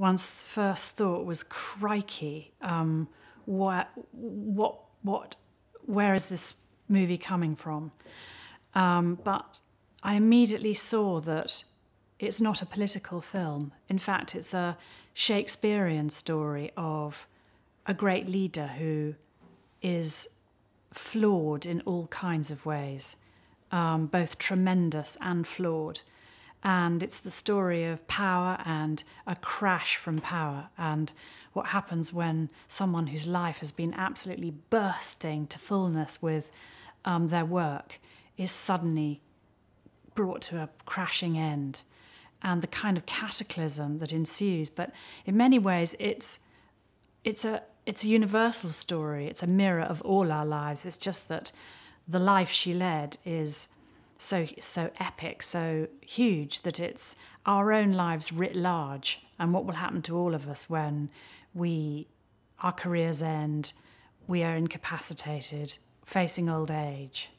one's first thought was, "Crikey, um, what, what, what, where is this movie coming from?" Um, but I immediately saw that it's not a political film. In fact, it's a Shakespearean story of a great leader who is flawed in all kinds of ways, um, both tremendous and flawed and it's the story of power and a crash from power and what happens when someone whose life has been absolutely bursting to fullness with um, their work is suddenly brought to a crashing end and the kind of cataclysm that ensues but in many ways it's it's a it's a universal story it's a mirror of all our lives it's just that the life she led is so so epic, so huge that it's our own lives writ large, and what will happen to all of us when we our careers end, we are incapacitated, facing old age.